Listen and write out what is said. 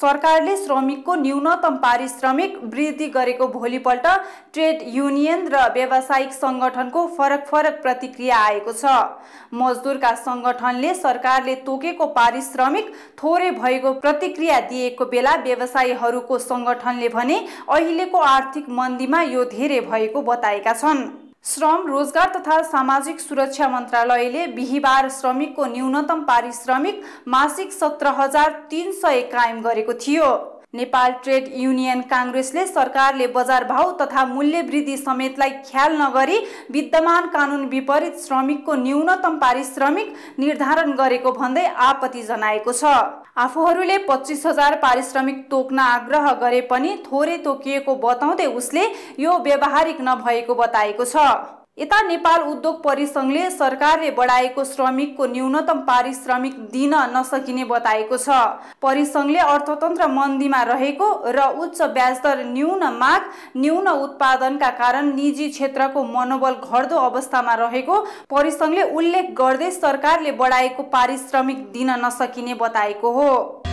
सरकारले श्रमिकको न्यूनतम पारिश्रमिक वृद्धि गरेको भोलिपल्ट ट्रेड युनियन र व्यावसायिक सङ्गठनको फरक फरक प्रतिक्रिया आएको छ मजदुरका सङ्गठनले सरकारले तोकेको पारिश्रमिक थोरै भएको प्रतिक्रिया दिएको बेला व्यवसायीहरूको सङ्गठनले भने अहिलेको आर्थिक मन्दीमा यो धेरै भएको बताएका छन् श्रम रोजगार तथा सामाजिक सुरक्षा मन्त्रालयले बिहिबार श्रमिकको न्यूनतम पारिश्रमिक मासिक सत्र हजार तिन सय कायम गरेको थियो नेपाल ट्रेड युनियन काङ्ग्रेसले सरकारले बजार भाव तथा मूल्य वृद्धि समेतलाई ख्याल नगरी विद्यमान कानुन विपरीत श्रमिकको न्यूनतम पारिश्रमिक निर्धारण गरेको भन्दै आपत्ति जनाएको छ आफूहरूले पच्चिस हजार पारिश्रमिक तोक्न आग्रह गरे पनि थोरै तोकिएको बताउँदै उसले यो व्यावहारिक नभएको बताएको छ यता नेपाल उद्योग परिसङ्घले सरकारले बढाएको श्रमिकको न्यूनतम पारिश्रमिक दिन नसकिने बताएको छ परिसङ्घले अर्थतन्त्र मन्दीमा रहेको र उच्च ब्याजदर न्यून माग न्यून उत्पादनका कारण निजी क्षेत्रको मनोबल घट्दो अवस्थामा रहेको परिसङ्घले उल्लेख गर्दै सरकारले बढाएको पारिश्रमिक दिन नसकिने बताएको हो